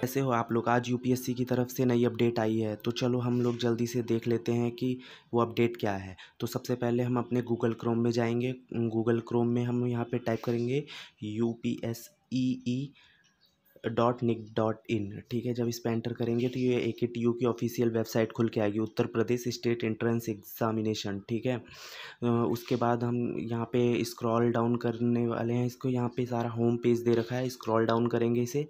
कैसे हो आप लोग आज यूपीएससी की तरफ से नई अपडेट आई है तो चलो हम लोग जल्दी से देख लेते हैं कि वो अपडेट क्या है तो सबसे पहले हम अपने गूगल क्रोम में जाएंगे गूगल क्रोम में हम यहाँ पे टाइप करेंगे U P S E E dot nic dot in ठीक है जब इस पर एंटर करेंगे तो ये ए के टी यू की ऑफिशियल वेबसाइट खुल के आएगी Uttar Pradesh state entrance examination ठीक है उसके बाद हम यहाँ पे स्क्रॉल डाउन करने वाले हैं इसको यहाँ पे सारा होम पेज दे रखा है स्क्रॉल डाउन करेंगे इसे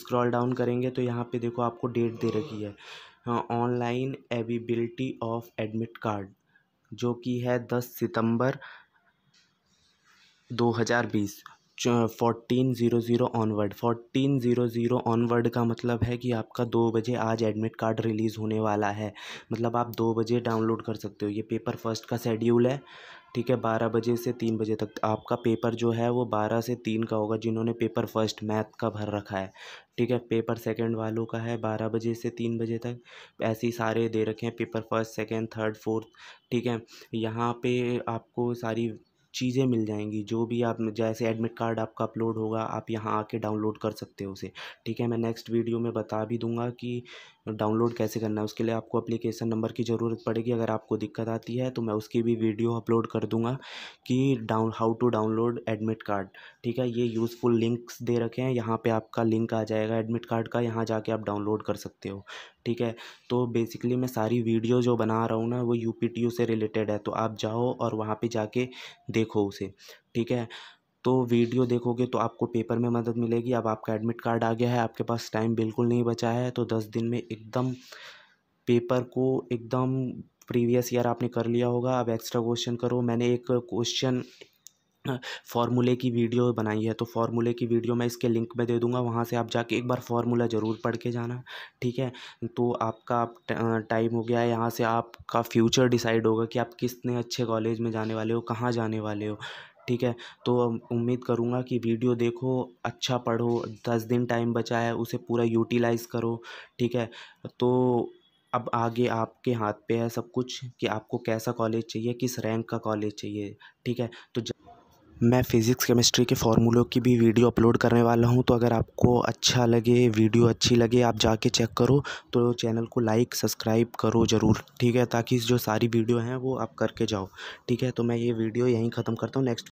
स्क्रॉल डाउन करेंगे तो यहाँ पे देखो आपको डेट दे रखी है online availability of admit card जो कि है दस सितंबर 2020 fourteen zero zero onward fourteen zero zero onward का मतलब है कि आपका दो बजे आज एडमिट कार्ड रिलीज़ होने वाला है मतलब आप दो बजे डाउनलोड कर सकते हो ये पेपर फर्स्ट का शेड्यूल है ठीक है बारह बजे से तीन बजे तक आपका पेपर जो है वो बारह से तीन का होगा जिन्होंने पेपर फर्स्ट मैथ का भर रखा है ठीक है पेपर सेकंड वालों का है बारह बजे से तीन बजे तक ऐसे ही सारे दे रखे हैं paper first second third fourth ठीक है यहाँ पे आपको सारी चीज़ें मिल जाएंगी जो भी आप जैसे एडमिट कार्ड आपका अपलोड होगा आप यहाँ आके डाउनलोड कर सकते हो उसे ठीक है मैं नेक्स्ट वीडियो में बता भी दूंगा कि डाउनलोड कैसे करना है उसके लिए आपको एप्लीकेशन नंबर की ज़रूरत पड़ेगी अगर आपको दिक्कत आती है तो मैं उसकी भी वीडियो अपलोड कर दूंगा कि down how to download admit card ठीक है ये यूज़फुल लिंक्स दे रखे हैं यहाँ पर आपका लिंक आ जाएगा एडमिट कार्ड का यहाँ जाके आप डाउनलोड कर सकते हो ठीक है तो बेसिकली मैं सारी वीडियो जो बना रहा हूँ ना वो यू पी टी यू से रिलेटेड है तो आप जाओ और वहाँ पे जाके देखो उसे ठीक है तो वीडियो देखोगे तो आपको पेपर में मदद मिलेगी अब आपका एडमिट कार्ड आ गया है आपके पास टाइम बिल्कुल नहीं बचा है तो दस दिन में एकदम पेपर को एकदम प्रीवियस ईयर आपने कर लिया होगा अब एक्स्ट्रा क्वेश्चन करो मैंने एक क्वेश्चन फॉर्मूले की वीडियो बनाई है तो फॉर्मूले की वीडियो मैं इसके लिंक में दे दूंगा वहाँ से आप जाके एक बार फॉर्मूला ज़रूर पढ़ के जाना ठीक है तो आपका आप टाइम हो गया है यहाँ से आपका फ्यूचर डिसाइड होगा कि आप कितने अच्छे कॉलेज में जाने वाले हो कहाँ जाने वाले हो ठीक है तो उम्मीद करूँगा कि वीडियो देखो अच्छा पढ़ो दस दिन टाइम बचा है उसे पूरा यूटिलाइज़ करो ठीक है तो अब आगे आपके हाथ पे है सब कुछ कि आपको कैसा कॉलेज चाहिए किस रैंक का कॉलेज चाहिए ठीक है तो मैं फ़िज़िक्स केमिस्ट्री के फार्मूलों की भी वीडियो अपलोड करने वाला हूं तो अगर आपको अच्छा लगे वीडियो अच्छी लगे आप जाके चेक करो तो चैनल को लाइक सब्सक्राइब करो ज़रूर ठीक है ताकि जो सारी वीडियो हैं वो आप करके जाओ ठीक है तो मैं ये वीडियो यहीं ख़त्म करता हूँ नेक्स्ट